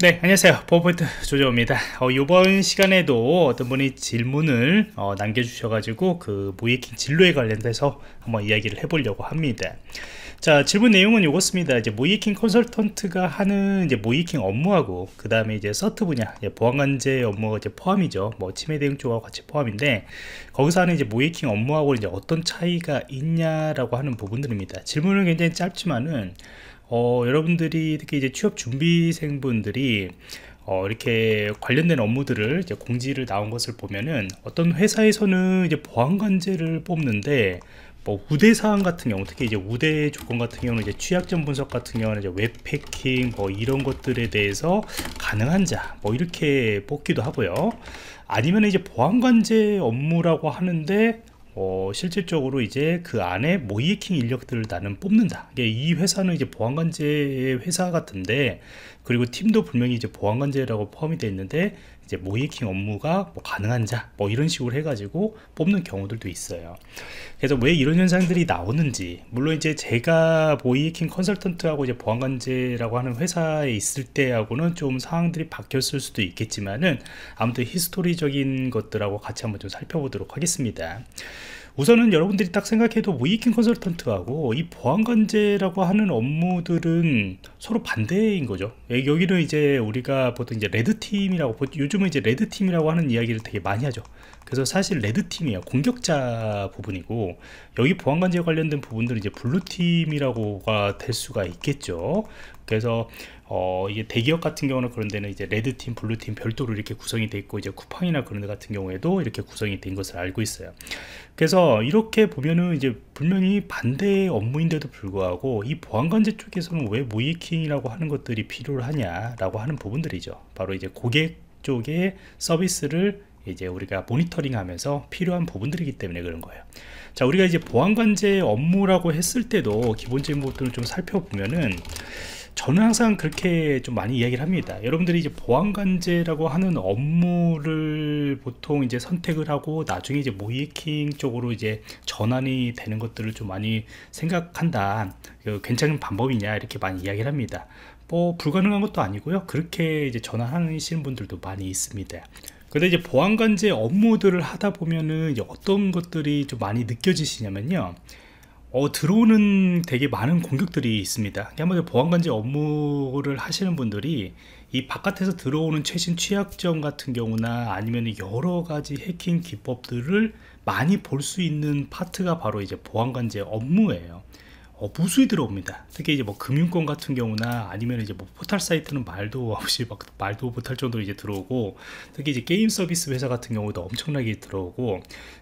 네 안녕하세요 보포인트 조조입니다 어, 요번 시간에도 어떤 분이 질문을 어, 남겨주셔 가지고 그모이킹 진로에 관련돼서 한번 이야기를 해보려고 합니다 자 질문 내용은 이것습니다 이제 모이킹 컨설턴트가 하는 이제 모이킹 업무하고 그 다음에 이제 서트 분야 보안관제 업무가 이제 포함이죠 뭐 치매 대응 쪽하고 같이 포함인데 거기서 하는 이제 모이킹 업무하고 이제 어떤 차이가 있냐라고 하는 부분들입니다 질문은 굉장히 짧지만은 어, 여러분들이 특히 이제 취업 준비생분들이 어, 이렇게 관련된 업무들을 이제 공지를 나온 것을 보면은 어떤 회사에서는 이제 보안관제를 뽑는데 뭐 우대 사항 같은 경우 특히 이제 우대 조건 같은 경우는 이제 취약점 분석 같은 경우는 이제 웹패킹 뭐 이런 것들에 대해서 가능한 자 뭐 이렇게 뽑기도 하고요 아니면 이제 보안관제 업무라고 하는데 어, 실질적으로 이제 그 안에 모이에킹 인력들을 나는 뽑는다. 이게 이 회사는 이제 보안관제 회사 같은데 그리고 팀도 분명히 이제 보안관제라고 포함이 되어 있는데 이제 모이킹 업무가 뭐 가능한 자 뭐 이런 식으로 해가지고 뽑는 경우들도 있어요. 그래서 왜 이런 현상들이 나오는지 물론 이제 제가 모이킹 컨설턴트하고 이제 보안관제라고 하는 회사에 있을 때하고는 좀 상황들이 바뀌었을 수도 있겠지만은 아무튼 히스토리적인 것들하고 같이 한번 좀 살펴보도록 하겠습니다. 우선은 여러분들이 딱 생각해도 모이킹 컨설턴트하고 이 보안관제라고 하는 업무들은 서로 반대인 거죠 예, 여기는 이제 우리가 보통 이제 레드팀이라고 요즘은 이제 레드팀이라고 하는 이야기를 되게 많이 하죠 그래서 사실 레드팀이에요 공격자 부분이고 여기 보안관제 관련된 부분들은 이제 블루팀이라고가 될 수가 있겠죠 그래서 어 이게 대기업 같은 경우는 그런 데는 이제 레드팀, 블루팀 별도로 이렇게 구성이 돼 있고 이제 쿠팡이나 그런 데 같은 경우에도 이렇게 구성이 된 것을 알고 있어요. 그래서 이렇게 보면은 이제 분명히 반대의 업무인데도 불구하고 이 보안관제 쪽에서는 왜 모이킹이라고 하는 것들이 필요하냐라고 하는 부분들이죠. 바로 이제 고객 쪽의 서비스를 이제 우리가 모니터링 하면서 필요한 부분들이기 때문에 그런 거예요 자 우리가 이제 보안관제 업무라고 했을 때도 기본적인 부분들을 좀 살펴보면은 저는 항상 그렇게 좀 많이 이야기를 합니다. 여러분들이 이제 보안관제라고 하는 업무를 보통 이제 선택을 하고 나중에 이제 모이킹 쪽으로 이제 전환이 되는 것들을 좀 많이 생각한다. 그 괜찮은 방법이냐 이렇게 많이 이야기를 합니다. 뭐 불가능한 것도 아니고요. 그렇게 이제 전환하시는 분들도 많이 있습니다. 근데 이제 보안관제 업무들을 하다 보면은 이제 어떤 것들이 좀 많이 느껴지시냐면요. 어, 들어오는 되게 많은 공격들이 있습니다. 아무래도 보안관제 업무를 하시는 분들이 이 바깥에서 들어오는 최신 취약점 같은 경우나 아니면 여러 가지 해킹 기법들을 많이 볼 수 있는 파트가 바로 이제 보안관제 업무예요. 어, 무수히 들어옵니다. 특히 이제 뭐 금융권 같은 경우나 아니면 이제 뭐 포털 사이트는 말도 없이 막 말도 못할 정도로 이제 들어오고 특히 이제 게임 서비스 회사 같은 경우도 엄청나게 들어오고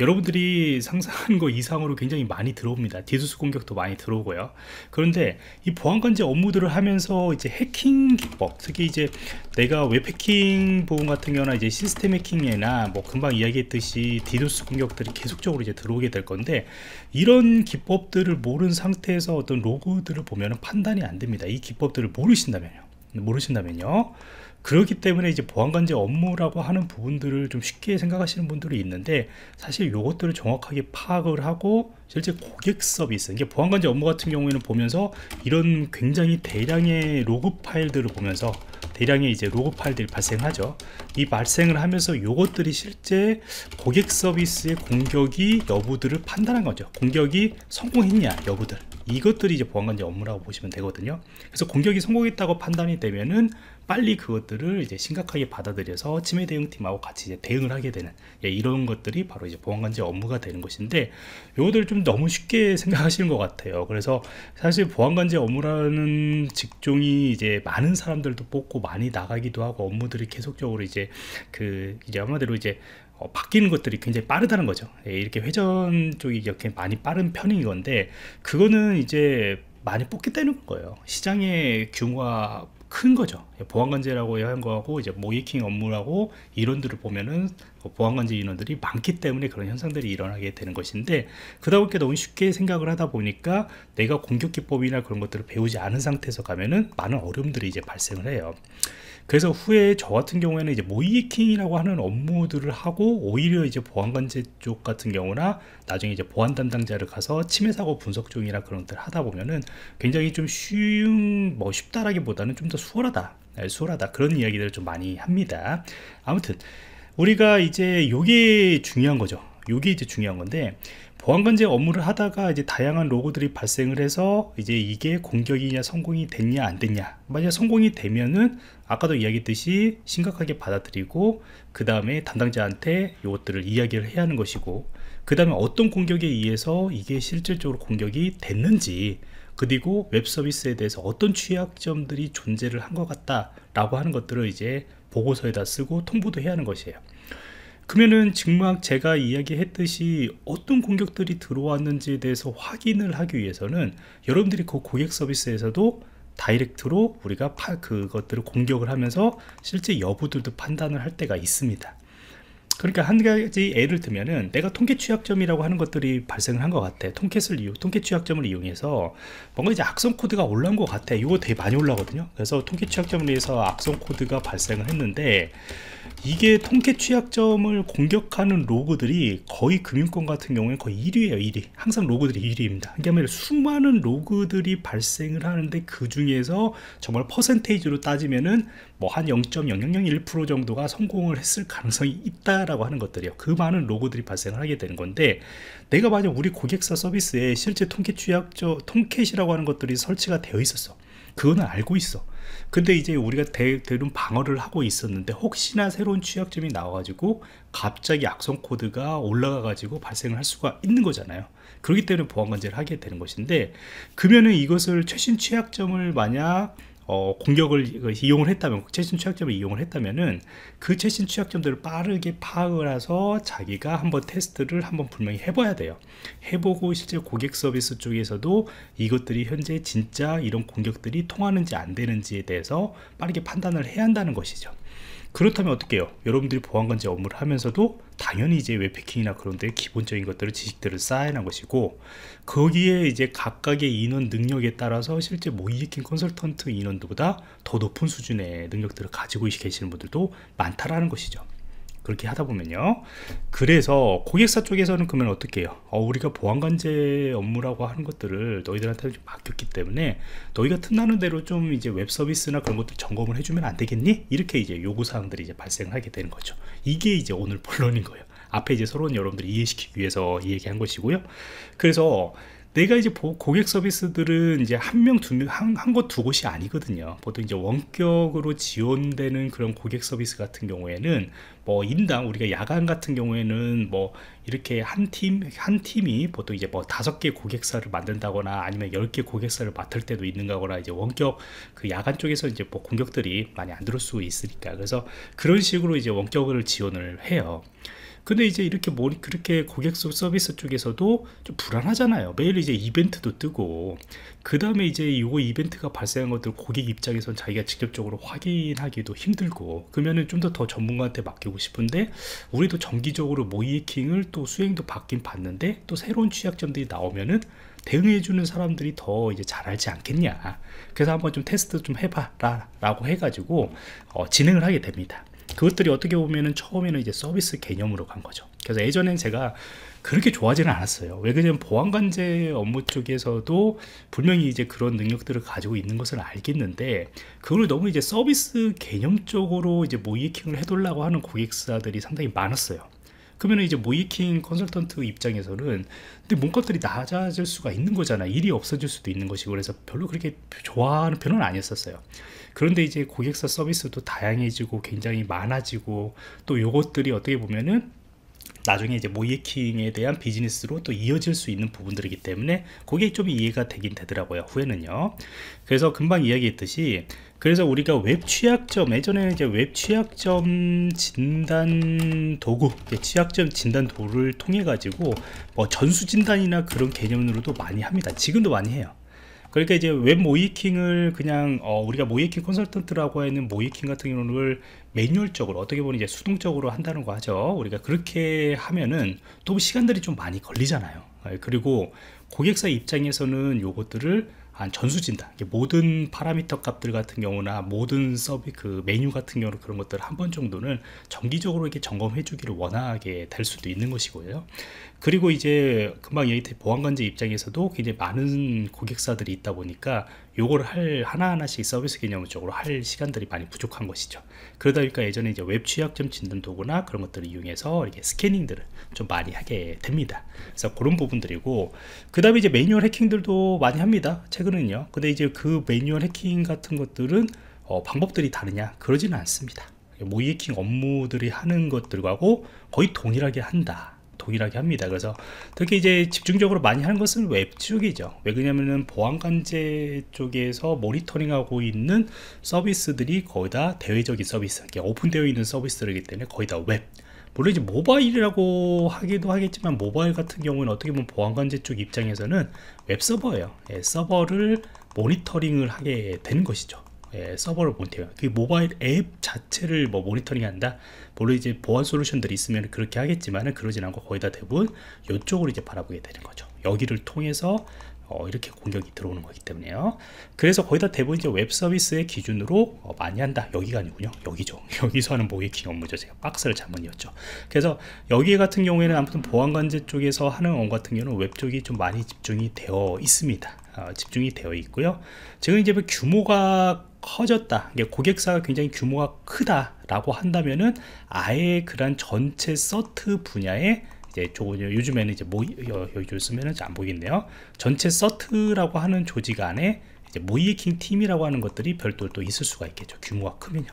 여러분들이 상상한 거 이상으로 굉장히 많이 들어옵니다. 디도스 공격도 많이 들어오고요. 그런데 이 보안관제 업무들을 하면서 이제 해킹 기법 특히 이제 내가 웹 해킹 부분 같은 경우나 이제 시스템 해킹이나 뭐 금방 이야기했듯이 디도스 공격들이 계속적으로 이제 들어오게 될 건데 이런 기법들을 모른 상태 상태서 어떤 로그들을 보면 판단이 안 됩니다. 이 기법들을 모르신다면요. 모르신다면요. 그렇기 때문에 이제 보안관제 업무라고 하는 부분들을 좀 쉽게 생각하시는 분들이 있는데 사실 요것들을 정확하게 파악을 하고 실제 고객 서비스 이게 보안관제 업무 같은 경우에는 보면서 이런 굉장히 대량의 로그 파일들을 보면서 대량의 이제 로그 파일들이 발생하죠 이 발생을 하면서 요것들이 실제 고객 서비스의 공격이 여부들을 판단한 거죠 공격이 성공했냐 여부들 이것들이 이제 보안관제 업무라고 보시면 되거든요 그래서 공격이 성공했다고 판단이 되면은 빨리 그것들을 이제 심각하게 받아들여서 침해 대응팀하고 같이 이제 대응을 하게 되는 예, 이런 것들이 바로 이제 보안관제 업무가 되는 것인데 요것들 좀 너무 쉽게 생각하시는 것 같아요 그래서 사실 보안관제 업무라는 직종이 이제 많은 사람들도 뽑고 많이 나가기도 하고 업무들이 계속적으로 이제 그 이제 한마디로 이제 어, 바뀌는 것들이 굉장히 빠르다는 거죠 예, 이렇게 회전 쪽이 이렇게 많이 빠른 편인 건데 그거는 이제 많이 뽑기 때는 거예요 시장의 규모가 큰 거죠 예, 보안관제라고 하는 거하고 이제 모이킹 업무라고 이론들을 보면은 뭐 보안관제 인원들이 많기 때문에 그런 현상들이 일어나게 되는 것인데 그다 보니까 너무 쉽게 생각을 하다 보니까 내가 공격 기법이나 그런 것들을 배우지 않은 상태에서 가면은 많은 어려움들이 이제 발생을 해요 그래서 후에 저 같은 경우에는 이제 모이킹이라고 하는 업무들을 하고 오히려 이제 보안관제 쪽 같은 경우나 나중에 이제 보안 담당자를 가서 침해 사고 분석 쪽이나 그런 것들 하다 보면은 굉장히 좀 쉬운 뭐 쉽다라기보다는 좀 더 수월하다 네, 수월하다 그런 이야기들을 좀 많이 합니다 아무튼 우리가 이제 요게 중요한 거죠 요게 이제 중요한 건데 보안관제 업무를 하다가 이제 다양한 로고들이 발생을 해서 이제 이게 공격이냐 성공이 됐냐 안 됐냐 만약 성공이 되면은 아까도 이야기했듯이 심각하게 받아들이고 그 다음에 담당자한테 이것들을 이야기를 해야 하는 것이고 그 다음에 어떤 공격에 의해서 이게 실질적으로 공격이 됐는지 그리고 웹 서비스에 대해서 어떤 취약점들이 존재를 한 것 같다 라고 하는 것들을 이제 보고서에다 쓰고 통보도 해야 하는 것이에요 그러면은 지금 제가 이야기했듯이 어떤 공격들이 들어왔는지에 대해서 확인을 하기 위해서는 여러분들이 그 고객 서비스에서도 다이렉트로 우리가 파, 그것들을 공격을 하면서 실제 여부들도 판단을 할 때가 있습니다. 그러니까 한 가지 예를 들면은 내가 통계 취약점이라고 하는 것들이 발생을 한 것 같아. 통켓을 이용, 통계 취약점을 이용해서 뭔가 이제 악성 코드가 올라온 것 같아. 이거 되게 많이 올라오거든요. 그래서 통계 취약점을 위해서 악성 코드가 발생을 했는데 이게 통계 취약점을 공격하는 로그들이 거의 금융권 같은 경우에 거의 1위예요 1위 항상 로그들이 1위입니다 그러니까 수많은 로그들이 발생을 하는데 그 중에서 정말 퍼센테이지로 따지면은 뭐 한 0.0001% 정도가 성공을 했을 가능성이 있다 있다라고 하는 것들이요. 그 많은 로고들이 발생을 하게 되는 건데 내가 만약 우리 고객사 서비스에 실제 통계 취약조 통캣이라고 하는 것들이 설치가 되어 있었어. 그거는 알고 있어. 근데 이제 우리가 대, 대론 방어를 하고 있었는데 혹시나 새로운 취약점이 나와가지고 갑자기 악성 코드가 올라가가지고 발생을 할 수가 있는 거잖아요. 그렇기 때문에 보안 관제를 하게 되는 것인데 그러면은 이것을 최신 취약점을 만약 어, 공격을 그 이용을 했다면 최신 취약점을 이용을 했다면은 그 최신 취약점들을 빠르게 파악을 해서 자기가 한번 테스트를 한번 분명히 해봐야 돼요 해보고 실제 고객 서비스 쪽에서도 이것들이 현재 진짜 이런 공격들이 통하는지 안 되는지에 대해서 빠르게 판단을 해야 한다는 것이죠 그렇다면 어떻게요? 여러분들이 보안관제 업무를 하면서도 당연히 이제 웹패킹이나 그런데 기본적인 것들을 지식들을 쌓아낸 것이고 거기에 이제 각각의 인원 능력에 따라서 실제 모이에킹 뭐 컨설턴트 인원보다 들더 높은 수준의 능력들을 가지고 계시는 분들도 많다라는 것이죠. 그렇게 하다 보면요 그래서 고객사 쪽에서는 그러면 어떻게 해요 어, 우리가 보안관제 업무라고 하는 것들을 너희들한테 좀 맡겼기 때문에 너희가 틈나는 대로 좀 이제 웹 서비스나 그런 것들 점검을 해주면 안 되겠니 이렇게 이제 요구사항들이 이제 발생하게 되는 거죠 이게 이제 오늘 본론인 거예요 앞에 이제 서론 여러분들이 이해시키기 위해서 이 얘기한 것이고요 그래서 내가 이제 고객 서비스들은 이제 한 명, 두 명, 한, 한 곳, 두 곳이 아니거든요. 보통 이제 원격으로 지원되는 그런 고객 서비스 같은 경우에는 뭐 인당 우리가 야간 같은 경우에는 뭐 이렇게 한 팀한 한 팀이 보통 이제 뭐 다섯 개 고객사를 만든다거나 아니면 열 개 고객사를 맡을 때도 있는가거나 이제 원격 그 야간 쪽에서 이제 뭐 공격들이 많이 안 들어올 수 있으니까 그래서 그런 식으로 이제 원격을 지원을 해요. 근데 이제 이렇게 뭐 그렇게 고객 수 서비스 쪽에서도 좀 불안하잖아요 매일 이제 이벤트도 뜨고 그 다음에 이제 요거 이벤트가 발생한 것들 고객 입장에선 자기가 직접적으로 확인하기도 힘들고 그러면은 좀 더 더 전문가한테 맡기고 말씀드고 싶은데 우리도 정기적으로 모이킹을 또 수행도 받긴 받는데또 새로운 취약점들이 나오면은 대응해주는 사람들이 더 이제 잘 알지 않겠냐 그래서 한번 좀 테스트 좀 해봐라 라고 해가지고 어, 진행을 하게 됩니다 그것들이 어떻게 보면은 처음에는 이제 서비스 개념으로 간 거죠 그래서 예전엔 제가 그렇게 좋아하지는 않았어요. 왜 그러냐면 보안관제 업무 쪽에서도 분명히 이제 그런 능력들을 가지고 있는 것을 알겠는데 그걸 너무 이제 서비스 개념 적으로 이제 모이킹을 해달라고 하는 고객사들이 상당히 많았어요. 그러면 이제 모이킹 컨설턴트 입장에서는 근데 뭔가들이 낮아질 수가 있는 거잖아 일이 없어질 수도 있는 것이고 그래서 별로 그렇게 좋아하는 편은 아니었었어요 그런데 이제 고객사 서비스도 다양해지고 굉장히 많아지고 또 요것들이 어떻게 보면은 나중에 이제 모이킹에 대한 비즈니스로 또 이어질 수 있는 부분들이기 때문에 그게 좀 이해가 되긴 되더라고요 후에는요 그래서 금방 이야기했듯이 그래서 우리가 웹 취약점 예전에는 이제 웹 취약점 진단 도구 취약점 진단 도를 통해 가지고 뭐 전수 진단이나 그런 개념으로도 많이 합니다 지금도 많이 해요 그러니까 이제 웹 모이킹을 그냥 어, 우리가 모이킹 컨설턴트라고 하는 모이킹 같은 경우를 매뉴얼적으로 어떻게 보면 이제 수동적으로 한다는 거 하죠 우리가 그렇게 하면은 또 시간들이 좀 많이 걸리잖아요 아, 그리고 고객사 입장에서는 요것들을 한 전수진단 모든 파라미터 값들 같은 경우나 모든 서비 그 메뉴 같은 경우 그런 것들 한 번 정도는 정기적으로 이렇게 점검해 주기를 원하게 될 수도 있는 것이고요 그리고 이제 금방 얘기했 보안관제 입장에서도 굉장히 많은 고객사들이 있다 보니까 요걸할 하나하나씩 서비스 개념 쪽으로 할 시간들이 많이 부족한 것이죠 그러다 보니까 예전에 이제 웹 취약점 진단 도구나 그런 것들을 이용해서 이렇게 스캐닝들을 좀 많이 하게 됩니다 그래서 그런 부분들이고 그 다음에 이제 매뉴얼 해킹들도 많이 합니다 최근은요 근데 이제 그 매뉴얼 해킹 같은 것들은 어, 방법들이 다르냐 그러지는 않습니다 모의해킹 업무들이 하는 것들과 거의 동일하게 한다 동일하게 합니다. 그래서 특히 이제 집중적으로 많이 하는 것은 웹 쪽이죠. 왜 그러냐면은 보안관제 쪽에서 모니터링하고 있는 서비스들이 거의 다 대외적인 서비스, 오픈되어 있는 서비스들이기 때문에 거의 다 웹. 물론 이제 모바일이라고 하기도 하겠지만 모바일 같은 경우는 어떻게 보면 보안관제 쪽 입장에서는 웹 서버예요. 예, 서버를 모니터링을 하게 되는 것이죠. 예, 서버를 못해요. 그 모바일 앱 자체를 뭐 모니터링한다. 물론 이제 보안 솔루션들이 있으면 그렇게 하겠지만 그러진 않고 거의 다 대부분 이쪽으로 이제 바라보게 되는 거죠. 여기를 통해서 어, 이렇게 공격이 들어오는 거기 때문에요. 그래서 거의 다 대부분 이제 웹 서비스의 기준으로 어, 많이 한다. 여기가 아니군요. 여기죠. 여기서 하는 모의킹 업무죠. 제가 박스를 잘못 이었죠. 그래서 여기 같은 경우에는 아무튼 보안관제 쪽에서 하는 업 같은 경우는 웹 쪽이 좀 많이 집중이 되어 있습니다. 어, 집중이 되어 있고요. 지금 이제 뭐 규모가 커졌다 이게 고객사가 굉장히 규모가 크다 라고 한다면은 아예 그런 전체 서트 분야에 이제 조금 요즘에는 이제 뭐 요즘에는 안 보이겠네요 전체 서트라고 하는 조직 안에 이제 모이킹 팀이라고 하는 것들이 별도로 또 있을 수가 있겠죠 규모가 크면요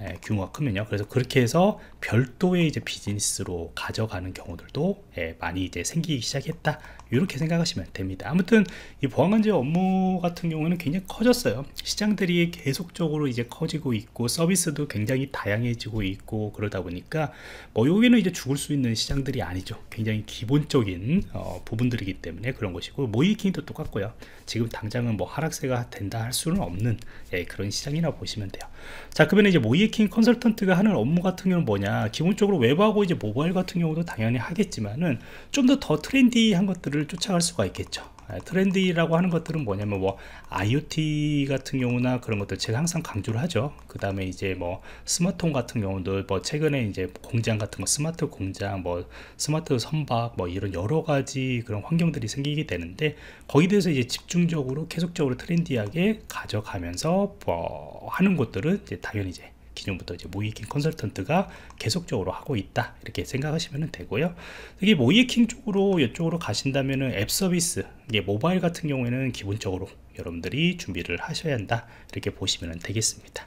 예, 규모가 크면요. 그래서 그렇게 해서 별도의 이제 비즈니스로 가져가는 경우들도 예, 많이 이제 생기기 시작했다. 이렇게 생각하시면 됩니다. 아무튼 이 보안관제 업무 같은 경우는 굉장히 커졌어요. 시장들이 계속적으로 이제 커지고 있고 서비스도 굉장히 다양해지고 있고 그러다 보니까 뭐 여기는 이제 죽을 수 있는 시장들이 아니죠. 굉장히 기본적인 어, 부분들이기 때문에 그런 것이고 모이킹도 똑같고요. 지금 당장은 뭐 하락세가 된다 할 수는 없는 예, 그런 시장이라고 보시면 돼요. 자 그러면 이제 모이 메이킹 컨설턴트가 하는 업무 같은 경우는 뭐냐 기본적으로 웹하고 이제 모바일 같은 경우도 당연히 하겠지만은 좀 더 더 트렌디한 것들을 쫓아갈 수가 있겠죠 아, 트렌디라고 하는 것들은 뭐냐면 뭐 IoT 같은 경우나 그런 것들 제가 항상 강조를 하죠. 그 다음에 이제 뭐 스마트홈 같은 경우도 뭐 최근에 이제 공장 같은 거 스마트 공장 뭐 스마트 선박 뭐 이런 여러 가지 그런 환경들이 생기게 되는데 거기에 대해서 이제 집중적으로 계속적으로 트렌디하게 가져가면서 뭐 하는 것들은 이제 당연히 이제 기준부터 이제 모이킹 컨설턴트가 계속적으로 하고 있다 이렇게 생각하시면 되고요. 특히 모이킹 쪽으로 이쪽으로 가신다면은 앱 서비스 이게 모바일 같은 경우에는 기본적으로 여러분들이 준비를 하셔야 한다 이렇게 보시면 되겠습니다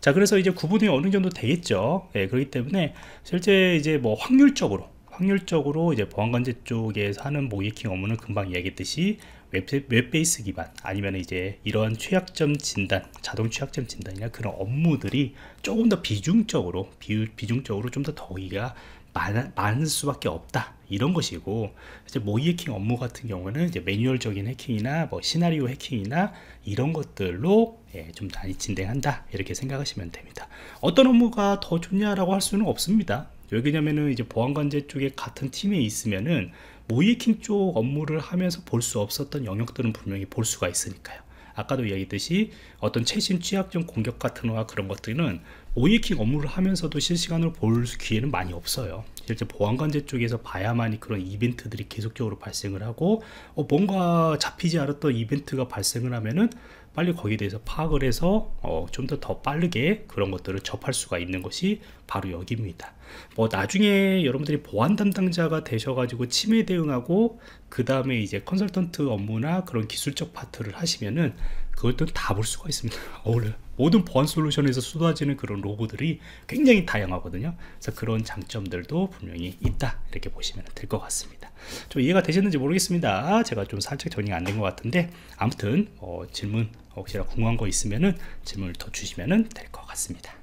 자 그래서 이제 구분이 어느 정도 되겠죠 예, 그렇기 때문에 실제 이제 뭐 확률적으로 확률적으로 이제 보안관제 쪽에서 하는 모이킹 업무는 금방 이야기했듯이 웹, 베이스 기반 아니면 이제 이러한 취약점 진단 자동 취약점 진단이나 그런 업무들이 조금 더 비중적으로 비, 중적으로 좀 더 더위가 많, 을 수밖에 없다 이런 것이고 이제 모의 해킹 업무 같은 경우는 이제 매뉴얼적인 해킹이나 뭐 시나리오 해킹이나 이런 것들로 예, 좀 많이 진행한다 이렇게 생각하시면 됩니다 어떤 업무가 더 좋냐라고 할 수는 없습니다 왜냐면은 이제 보안관제 쪽에 같은 팀에 있으면은 모이킹 쪽 업무를 하면서 볼 수 없었던 영역들은 분명히 볼 수가 있으니까요 아까도 얘기했듯이 어떤 최신 취약점 공격 같은 거와 그런 것들은 모이킹 업무를 하면서도 실시간으로 볼 기회는 많이 없어요 실제 보안관제 쪽에서 봐야만 이 그런 이벤트들이 계속적으로 발생을 하고 어, 뭔가 잡히지 않았던 이벤트가 발생을 하면은 빨리 거기에 대해서 파악을 해서 어, 좀 더 더 빠르게 그런 것들을 접할 수가 있는 것이 바로 여기입니다 뭐 나중에 여러분들이 보안 담당자가 되셔가지고 침해 대응하고 그 다음에 이제 컨설턴트 업무나 그런 기술적 파트를 하시면은 그것들을 다볼 수가 있습니다. 어울려 모든 보안 솔루션에서 쏟아지는 그런 로고들이 굉장히 다양하거든요. 그래서 그런 장점들도 분명히 있다 이렇게 보시면 될 것 같습니다. 좀 이해가 되셨는지 모르겠습니다. 제가 좀 살짝 정리가 안 된 것 같은데 아무튼 어, 질문 혹시나 궁금한 거있으면 질문을 더 주시면 될 것 같습니다.